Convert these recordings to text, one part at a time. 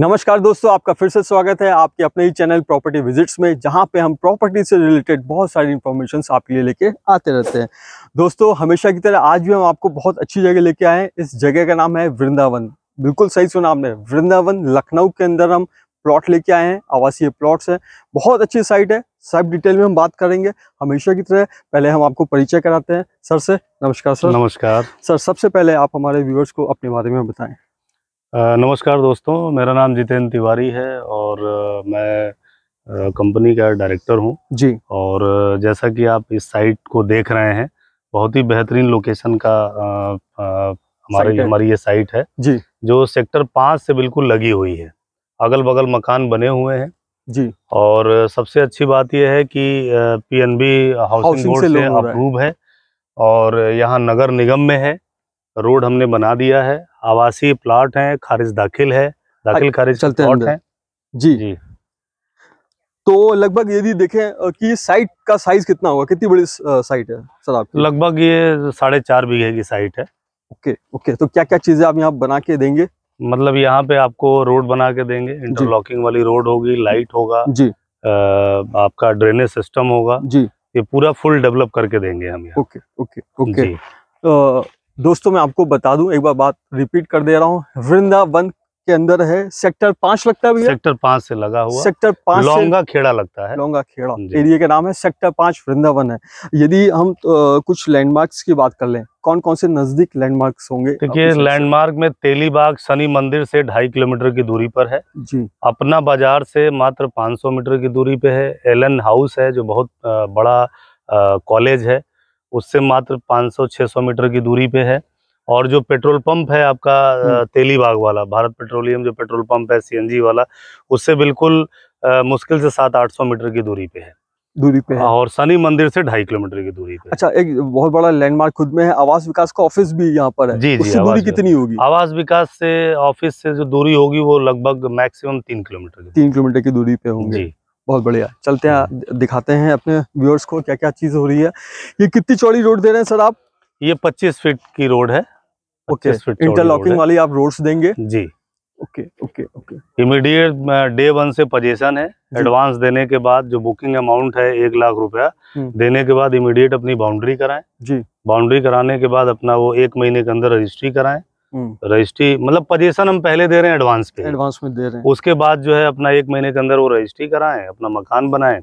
नमस्कार दोस्तों आपका फिर से स्वागत है आपके अपने ही चैनल प्रॉपर्टी विजिट्स में जहां पे हम प्रॉपर्टी से रिलेटेड बहुत सारी इन्फॉर्मेशन आपके लिए लेके आते रहते हैं दोस्तों हमेशा की तरह आज भी हम आपको बहुत अच्छी जगह लेके आए हैं इस जगह का नाम है वृंदावन बिल्कुल सही सुना आपने वृंदावन लखनऊ के अंदर हम प्लॉट लेके आए हैं आवासीय प्लॉट्स हैं बहुत अच्छी साइट है सब डिटेल में हम बात करेंगे हमेशा की तरह पहले हम आपको परिचय कराते हैं सर से नमस्कार सर नमस्कार सर सबसे पहले आप हमारे व्यूअर्स को अपने बारे में बताएं नमस्कार दोस्तों मेरा नाम जितेंद्र तिवारी है और मैं कंपनी का डायरेक्टर हूं जी और जैसा कि आप इस साइट को देख रहे हैं बहुत ही बेहतरीन लोकेशन का हमारी हमारी ये साइट है जी जो सेक्टर पाँच से बिल्कुल लगी हुई है अगल बगल मकान बने हुए हैं जी और सबसे अच्छी बात यह है कि पीएनबी हाउसिंग बोर्ड से, से अप्रूव है और यहाँ नगर निगम में है रोड हमने बना दिया है आवासीय प्लाट है खारिज दाखिल है दाखिल खारिज चलते प्लाट है। जी जी तो लगभग यदि देखें कि साइट का साइज कितना होगा कितनी बड़ी साइट है सर आपकी लगभग ये साढ़े चार बीघे की साइट है ओके ओके तो क्या क्या चीजें आप यहाँ बना के देंगे मतलब यहाँ पे आपको रोड बना के देंगे इंटरलॉकिंग वाली रोड होगी लाइट होगा जी आ, आपका ड्रेनेज सिस्टम होगा जी ये पूरा फुल डेवलप करके देंगे हम ओके ओके ओके दोस्तों मैं आपको बता दूं एक बार बात रिपीट कर दे रहा हूँ वृंदावन के अंदर है सेक्टर पांच लगता है सेक्टर पांच से लगा हुआ सेक्टर पांच लौंगा खेड़ा लगता है लौंगा खेड़ा एरिया का नाम है सेक्टर पांच वृंदावन है यदि हम तो, कुछ लैंडमार्क्स की बात कर लें कौन कौन से नजदीक लैंडमार्क्स होंगे देखिए लैंडमार्क में तेलीबाग शनि मंदिर से ढाई किलोमीटर की दूरी पर है जी अपना बाजार से मात्र पांच मीटर की दूरी पे है एलन हाउस है जो बहुत बड़ा कॉलेज है उससे मात्र 500-600 मीटर की दूरी पे है और जो पेट्रोल पंप है आपका हम्म। तेली बाग वाला भारत पेट्रोलियम जो पेट्रोल पंप है सीएनजी वाला उससे बिल्कुल आ, मुश्किल से सात आठ सौ मीटर की दूरी पे है दूरी पे है और शनि मंदिर से ढाई किलोमीटर की दूरी पे अच्छा एक बहुत बड़ा लैंडमार्क खुद में है आवास विकास का ऑफिस भी यहाँ पर है जी जी दूरी कितनी होगी आवास विकास से ऑफिस से जो दूरी होगी वो लगभग मैक्सिमम तीन किलोमीटर तीन किलोमीटर की दूरी पे होगी बहुत बढ़िया चलते हैं हम्म। दिखाते हैं अपने व्यूअर्स को क्या क्या चीज़ हो रही है ये कितनी चौड़ी रोड दे रहे हैं सर आप ये 25 फीट की रोड है ओके इंटरलॉकिंग वाली आप रोड्स देंगे जी okay okay okay immediate day one से पजेशन है एडवांस देने के बाद जो बुकिंग अमाउंट है एक लाख रुपया हम्म। देने के बाद इमीडिएट अपनी बाउंड्री कराएं जी बाउंड्री कराने के बाद अपना वो एक महीने के अंदर रजिस्ट्री कराएं हम्म। तो रजिस्ट्री मतलब पजेशन हम पहले दे रहे हैं एडवांस पे एडवांस में दे रहे हैं उसके बाद जो है अपना एक महीने के अंदर वो रजिस्ट्री कराएं अपना मकान बनाएं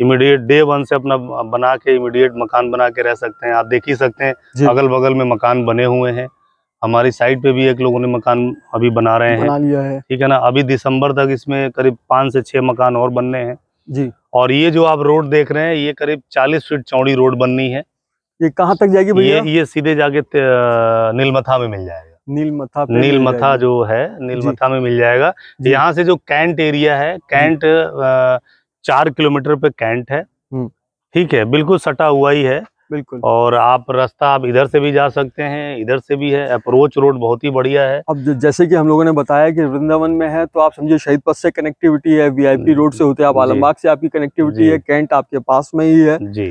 इमीडिएट डे वन से अपना बना के इमीडिएट मकान बना के रह सकते हैं आप देख ही सकते हैं अगल बगल में मकान बने हुए हैं हमारी साइड पे भी एक लोगों ने मकान अभी बना रहे हैं लिया है ठीक है ना अभी दिसंबर तक इसमें करीब पाँच से छह मकान और बनने हैं जी और ये जो आप रोड देख रहे हैं ये करीब चालीस फीट चौड़ी रोड बननी है ये कहाँ तक जाएगी भैया ये, ये सीधे जाके नीलमथा में मिल जाएगा नीलमथा नीलमथा जो है नीलमथा में मिल जाएगा यहाँ से जो कैंट एरिया है कैंट चार किलोमीटर पे कैंट है हम्म। ठीक है बिल्कुल सटा हुआ ही है बिल्कुल और आप रास्ता आप इधर से भी जा सकते हैं इधर से भी है अप्रोच रोड बहुत ही बढ़िया है अब जैसे कि हम लोगों ने बताया कि वृंदावन में है तो आप समझिए शहीद पथ से कनेक्टिविटी है वीआईपी रोड से होते हैं आप आलमबाग से आपकी कनेक्टिविटी है कैंट आपके पास में ही है जी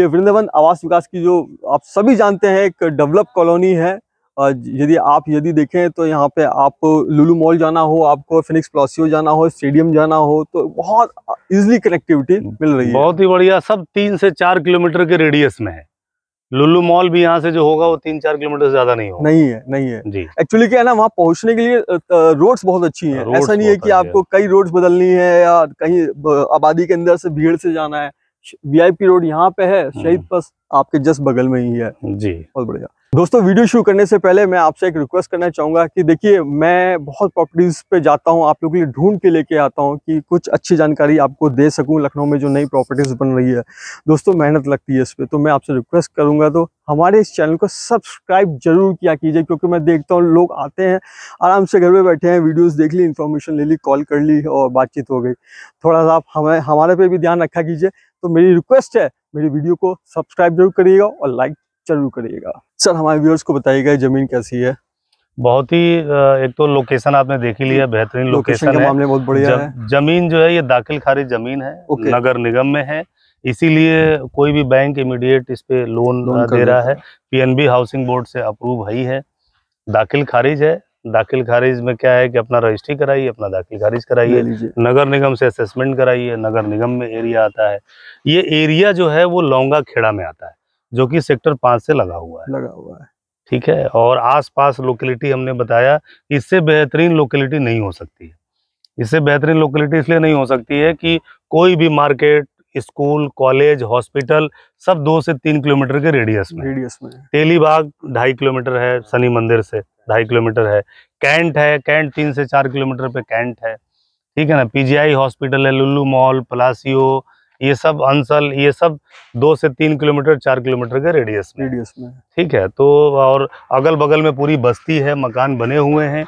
ये वृंदावन आवास विकास की जो आप सभी जानते हैं एक डेवलप कॉलोनी है यदि आप यदि देखें तो यहाँ पे आप लुलू मॉल जाना हो आपको फिनिक्स प्लासियो जाना हो स्टेडियम जाना हो तो बहुत इजिली कनेक्टिविटी हम्म। मिल रही है बहुत ही बढ़िया सब तीन से चार किलोमीटर के रेडियस में है लुलू मॉल भी यहाँ से जो होगा वो तीन चार किलोमीटर से ज्यादा नहीं होगा नहीं है नहीं है जी एक्चुअली क्या है ना वहाँ पहुंचने के लिए रोड्स बहुत अच्छी हैं ऐसा नहीं है कि आपको कई रोड्स बदलनी है या कहीं आबादी के अंदर से भीड़ से जाना है वीआईपी रोड यहाँ पे है हम्म। शहीद बस आपके जस्ट बगल में ही है जी बहुत बढ़िया दोस्तों वीडियो शुरू करने से पहले मैं आपसे एक रिक्वेस्ट करना चाहूंगा कि देखिए मैं बहुत प्रॉपर्टीज़ पे जाता हूँ आप लोगों के लिए ढूंढ के लेके आता हूँ कि कुछ अच्छी जानकारी आपको दे सकूँ लखनऊ में जो नई प्रॉपर्टीज़ बन रही है दोस्तों मेहनत लगती है इस पर तो मैं आपसे रिक्वेस्ट करूंगा तो हमारे इस चैनल को सब्सक्राइब जरूर किया कीजिए क्योंकि मैं देखता हूँ लोग आते हैं आराम से घर में बैठे हैं वीडियोज देख ली इन्फॉर्मेशन ले ली कॉल कर ली और बातचीत हो गई थोड़ा सा आप हमें हमारे पे भी ध्यान रखा कीजिए तो मेरी रिक्वेस्ट है मेरी वीडियो को सब्सक्राइब जरूर करिएगा और लाइक जरूर करिएगा सर हमारे व्यूअर्स को बताइएगा जमीन कैसी है बहुत ही एक तो लोकेशन आपने देख ही लिया बेहतरीन लोकेशन, लोकेशन है मामले बहुत बढ़िया है जमीन जो है ये दाखिल खारिज जमीन है नगर निगम में है इसीलिए कोई भी बैंक इमीडिएट इस पे लोन, लोन दे रहा है पीएनबी हाउसिंग बोर्ड से अप्रूव है ही है दाखिल खारिज है दाखिल खारिज में क्या है कि अपना रजिस्ट्री कराइए अपना दाखिल खारिज कराइए नगर निगम से असेसमेंट कराइए नगर निगम में एरिया आता है ये एरिया जो है वो लौंगा खेड़ा में आता है जो कि सेक्टर पाँच से लगा हुआ है लगा हुआ है ठीक है और आसपास लोकेलिटी हमने बताया इससे बेहतरीन लोकेलिटी नहीं हो सकती है इससे बेहतरीन लोकेलिटी इसलिए नहीं हो सकती है कि कोई भी मार्केट स्कूल कॉलेज हॉस्पिटल सब दो से तीन किलोमीटर के रेडियस में रेडियस में तेलीबाग ढाई किलोमीटर है शनि मंदिर से ढाई किलोमीटर है कैंट है कैंट तीन से चार किलोमीटर पे कैंट है ठीक है ना पीजीआई हॉस्पिटल है लुल्लू मॉल पलासियो ये सब अंसल ये सब दो से तीन किलोमीटर चार किलोमीटर के रेडियस में रेडियस में ठीक है तो और अगल बगल में पूरी बस्ती है मकान बने हुए हैं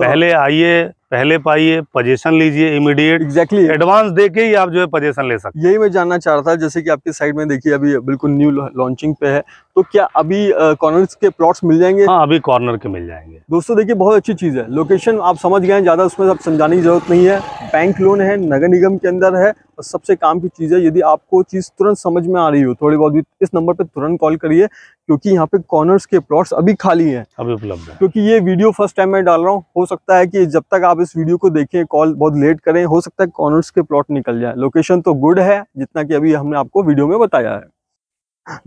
पहले आइए पहले पाइए पजेशन लीजिए इमीडिएट एग्जैक्टली एडवांस दे के ही आप जो है पजेशन ले सकते यही मैं जानना चाह रहा था जैसे कि आपके साइड में देखिए अभी बिल्कुल न्यू लॉन्चिंग पे है तो क्या अभी कॉर्नर्स के प्लॉट्स मिल जाएंगे हाँ अभी कॉर्नर के मिल जाएंगे दोस्तों देखिए बहुत अच्छी चीज़ है लोकेशन आप समझ गए ज़्यादा उसमें आप समझाने की जरूरत नहीं है बैंक लोन है नगर निगम के अंदर है और सबसे काम की चीज़ है यदि आपको चीज़ तुरंत समझ में आ रही हो थोड़ी बहुत भी इस नंबर पर तुरंत कॉल करिए क्योंकि यहाँ पे कॉर्नर्स के प्लॉट्स अभी खाली हैं अभी उपलब्ध है क्योंकि ये वीडियो फर्स्ट टाइम मैं डाल रहा हूँ हो सकता है कि जब तक आप इस वीडियो को देखें कॉल बहुत लेट करें हो सकता है कॉर्नर्स के प्लॉट निकल जाए लोकेशन तो गुड है जितना की अभी हमने आपको वीडियो में बताया है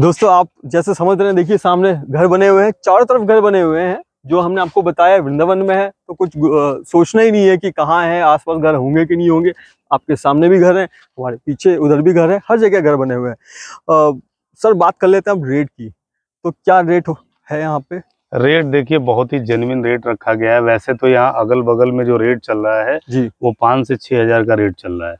दोस्तों आप जैसे समझ रहे हैं देखिए सामने घर बने हुए हैं चारों तरफ घर बने हुए हैं जो हमने आपको बताया वृंदावन में है तो कुछ सोचना ही नहीं है कि कहाँ है आसपास घर होंगे कि नहीं होंगे आपके सामने भी घर है हमारे पीछे उधर भी घर है हर जगह घर बने हुए हैं सर बात कर लेते हैं अब रेट की तो क्या रेट है यहाँ पे रेट देखिए बहुत ही जेनविन रेट रखा गया है वैसे तो यहाँ अगल बगल में जो रेट चल रहा है जी वो पाँच से छह हजार का रेट चल रहा है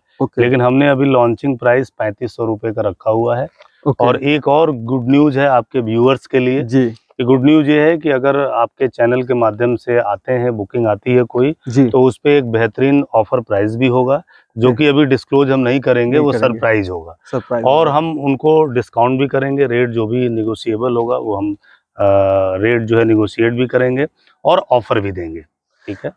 लेकिन हमने अभी लॉन्चिंग प्राइस पैंतीस सौ रुपए का रखा हुआ है okay. और एक और गुड न्यूज है आपके व्यूअर्स के लिए जी गुड न्यूज ये है कि अगर आपके चैनल के माध्यम से आते हैं बुकिंग आती है कोई तो उस पर एक बेहतरीन ऑफर प्राइस भी होगा जो कि अभी डिस्क्लोज हम नहीं करेंगे नहीं वो सरप्राइज होगा सरप्राइज और हम उनको डिस्काउंट भी करेंगे रेट जो भी निगोशिएबल होगा वो हम रेट जो है निगोशिएट भी करेंगे और ऑफर भी देंगे ठीक है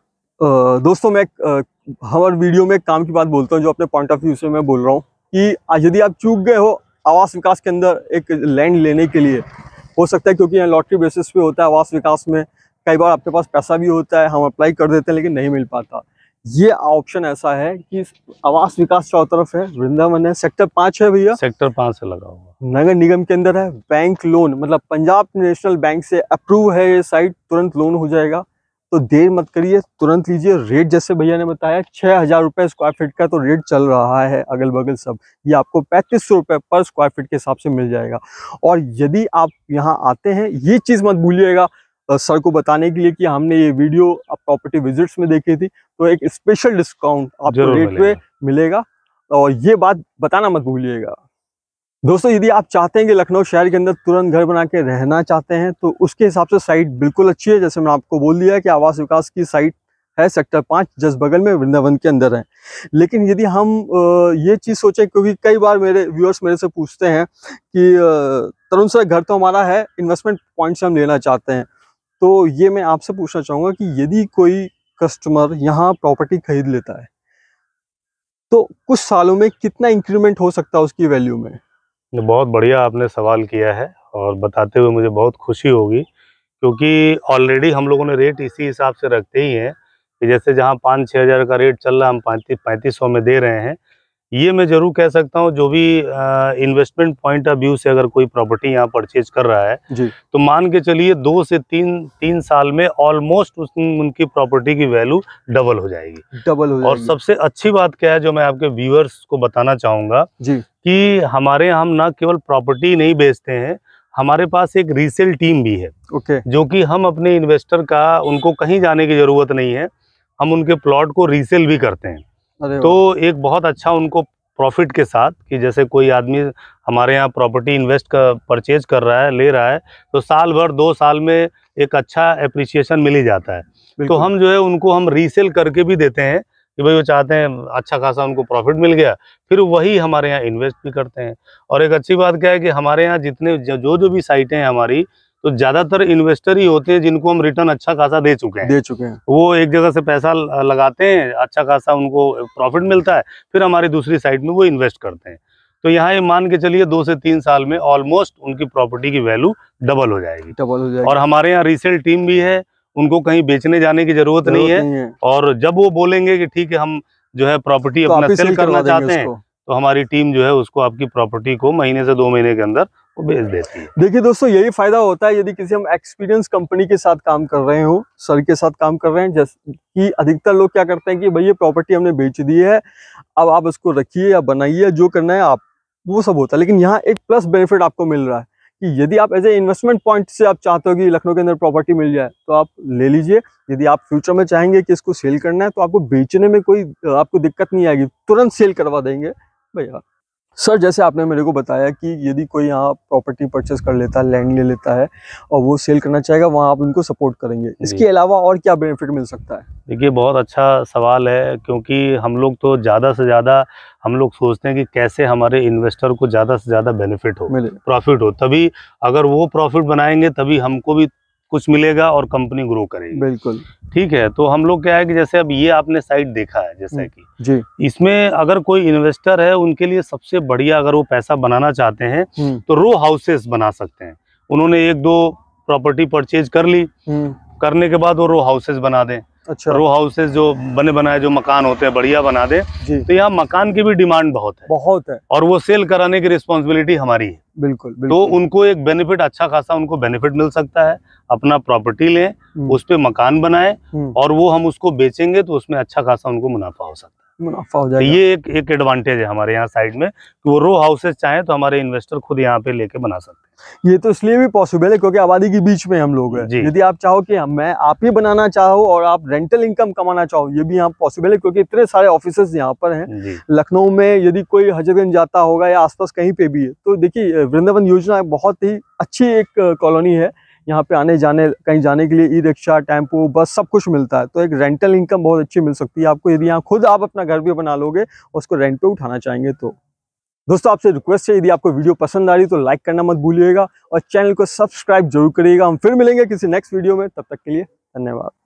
दोस्तों मैं हमारे वीडियो में काम की बात बोलता हूँ जो अपने पॉइंट ऑफ व्यू से मैं बोल रहा हूँ कि यदि आप चूक गए हो आवास विकास के अंदर एक लैंड लेने के लिए हो सकता है क्योंकि यहाँ लॉटरी बेसिस पे होता है आवास विकास में कई बार आपके पास पैसा भी होता है हम अप्लाई कर देते हैं लेकिन नहीं मिल पाता ये ऑप्शन ऐसा है कि आवास विकास चारों तरफ है वृंदावन है सेक्टर पाँच है भैया सेक्टर पाँच से लगा हुआ नगर निगम के अंदर है बैंक लोन मतलब पंजाब नेशनल बैंक से अप्रूव है ये साइट तुरंत लोन हो जाएगा तो देर मत करिए तुरंत लीजिए रेट जैसे भैया ने बताया छः हज़ार रुपये स्क्वायर फीट का तो रेट चल रहा है अगल बगल सब ये आपको पैंतीस सौ रुपये पर स्क्वायर फीट के हिसाब से मिल जाएगा और यदि आप यहाँ आते हैं ये चीज़ मत भूलिएगा सर को बताने के लिए कि हमने ये वीडियो प्रॉपर्टी विजिट्स में देखी थी तो एक स्पेशल डिस्काउंट आपको रेट पे मिलेगा और ये बात बताना मत भूलिएगा दोस्तों यदि आप चाहते हैं कि लखनऊ शहर के अंदर तुरंत घर बना के रहना चाहते हैं तो उसके हिसाब से साइट बिल्कुल अच्छी है जैसे मैंने आपको बोल दिया कि आवास विकास की साइट है सेक्टर पाँच जस बगल में वृंदावन के अंदर है लेकिन यदि हम ये चीज़ सोचें क्योंकि कई बार मेरे व्यूअर्स मेरे से पूछते हैं कि तरुण सर घर तो हमारा है इन्वेस्टमेंट पॉइंट से हम लेना चाहते हैं तो ये मैं आपसे पूछना चाहूँगा कि यदि कोई कस्टमर यहाँ प्रॉपर्टी खरीद लेता है तो कुछ सालों में कितना इंक्रीमेंट हो सकता है उसकी वैल्यू में तो बहुत बढ़िया आपने सवाल किया है और बताते हुए मुझे बहुत खुशी होगी क्योंकि ऑलरेडी हम लोगों ने रेट इसी हिसाब से रखते ही हैं कि जैसे जहाँ पाँच छः हज़ार का रेट चल रहा हम पैंतीस पैंतीस सौ में दे रहे हैं ये मैं ज़रूर कह सकता हूँ जो भी इन्वेस्टमेंट पॉइंट ऑफ व्यू से अगर कोई प्रॉपर्टी यहाँ परचेज कर रहा है जी। तो मान के चलिए दो से तीन तीन साल में ऑलमोस्ट उस उनकी प्रॉपर्टी की वैल्यू डबल हो जाएगी डबल हो जाएगी। और सबसे अच्छी बात क्या है जो मैं आपके व्यूअर्स को बताना चाहूँगा जी कि हमारे हम ना केवल प्रॉपर्टी नहीं बेचते हैं हमारे पास एक रीसेल टीम भी है ओके okay. जो कि हम अपने इन्वेस्टर का उनको कहीं जाने की ज़रूरत नहीं है हम उनके प्लॉट को रीसेल भी करते हैं तो एक बहुत अच्छा उनको प्रॉफिट के साथ कि जैसे कोई आदमी हमारे यहाँ प्रॉपर्टी इन्वेस्ट कर परचेज कर रहा है ले रहा है तो साल भर दो साल में एक अच्छा अप्रिसिएशन मिल ही जाता है तो हम जो है उनको हम रीसेल करके भी देते हैं कि भाई वो चाहते हैं अच्छा खासा उनको प्रॉफिट मिल गया फिर वही हमारे यहाँ इन्वेस्ट भी करते हैं और एक अच्छी बात क्या है कि हमारे यहाँ जितने जो जो भी साइटें हैं हमारी तो ज्यादातर इन्वेस्टर ही होते हैं जिनको हम रिटर्न अच्छा खासा दे चुके हैं दे चुके हैं वो एक जगह से पैसा लगाते हैं अच्छा खासा उनको प्रॉफिट मिलता है फिर हमारी दूसरी साइड में वो इन्वेस्ट करते हैं तो यहाँ ये मान के चलिए दो से तीन साल में ऑलमोस्ट उनकी प्रॉपर्टी की वैल्यू डबल हो जाएगी डबल हो जाएगी और हमारे यहाँ रीसेल टीम भी है उनको कहीं बेचने जाने की जरूरत नहीं है।, है और जब वो बोलेंगे कि ठीक है हम जो है प्रॉपर्टी तो अपना सेल करना चाहते हैं तो हमारी टीम जो है उसको आपकी प्रॉपर्टी को महीने से दो महीने के अंदर वो बेच देती है देखिए दोस्तों यही फायदा होता है यदि किसी हम एक्सपीरियंस कंपनी के साथ काम कर रहे हो सर के साथ काम कर रहे हैं जैसे कि अधिकतर लोग क्या करते हैं कि भाई ये प्रॉपर्टी हमने बेच दी है अब आप उसको रखिए या बनाइए जो करना है आप वो सब होता है लेकिन यहाँ एक प्लस बेनिफिट आपको मिल रहा है कि यदि आप एज ए इन्वेस्टमेंट पॉइंट से आप चाहते हो कि लखनऊ के अंदर प्रॉपर्टी मिल जाए तो आप ले लीजिए यदि आप फ्यूचर में चाहेंगे कि इसको सेल करना है तो आपको बेचने में कोई आपको दिक्कत नहीं आएगी तुरंत सेल करवा देंगे भैया सर जैसे आपने मेरे को बताया कि यदि कोई यहाँ प्रॉपर्टी परचेस कर लेता है लैंड ले लेता है और वो सेल करना चाहेगा वहाँ आप उनको सपोर्ट करेंगे इसके अलावा और क्या बेनिफिट मिल सकता है देखिए बहुत अच्छा सवाल है क्योंकि हम लोग तो ज़्यादा से ज़्यादा हम लोग सोचते हैं कि कैसे हमारे इन्वेस्टर को ज़्यादा से ज़्यादा बेनिफिट हो प्रॉफिट हो तभी अगर वो प्रॉफिट बनाएंगे तभी हमको भी कुछ मिलेगा और कंपनी ग्रो करेगी बिल्कुल ठीक है तो हम लोग क्या है कि जैसे अब ये आपने साइट देखा है जैसे हम्म, कि जी इसमें अगर कोई इन्वेस्टर है उनके लिए सबसे बढ़िया अगर वो पैसा बनाना चाहते हैं हम्म। तो रो हाउसेस बना सकते हैं उन्होंने एक दो प्रॉपर्टी परचेज कर ली हम्म। करने के बाद वो रो हाउसेस बना दें अच्छा रो हाउसेज जो बने बनाए जो मकान होते हैं बढ़िया बना दे तो यहाँ मकान की भी डिमांड बहुत है बहुत है और वो सेल कराने की रिस्पॉन्सिबिलिटी हमारी है बिल्कुल, तो बिल्कुल तो उनको एक बेनिफिट अच्छा खासा उनको बेनिफिट मिल सकता है अपना प्रॉपर्टी लें हम्म। उस पर मकान बनाए हम्म। और वो हम उसको बेचेंगे तो उसमें अच्छा खासा उनको मुनाफा हो सकता है मुनाफा हो जाए ये एक एक एडवांटेज है हमारे यहाँ साइड में कि वो रो हाउसेज चाहें तो हमारे इन्वेस्टर खुद यहाँ पे लेके बना सकते हैं ये तो इसलिए भी पॉसिबल है क्योंकि आबादी के बीच में हम लोग हैं यदि आप चाहो कि मैं आप ही बनाना चाहो और आप रेंटल इनकम कमाना चाहो ये भी यहाँ पॉसिबल है क्योंकि इतने सारे ऑफिस यहाँ पर है लखनऊ में यदि कोई हजरगंज जाता होगा या आसपास कहीं पे भी है तो देखिये वृंदावन योजना बहुत ही अच्छी एक कॉलोनी है यहाँ पे आने जाने कहीं जाने के लिए ई रिक्शा टेम्पो बस सब कुछ मिलता है तो एक रेंटल इनकम बहुत अच्छी मिल सकती है आपको यदि यहाँ खुद आप अपना घर भी बना लोगे उसको रेंट पे उठाना चाहेंगे तो दोस्तों आपसे रिक्वेस्ट है यदि आपको वीडियो पसंद आ रही तो लाइक करना मत भूलिएगा और चैनल को सब्सक्राइब जरूर करिएगा हम फिर मिलेंगे किसी नेक्स्ट वीडियो में तब तक के लिए धन्यवाद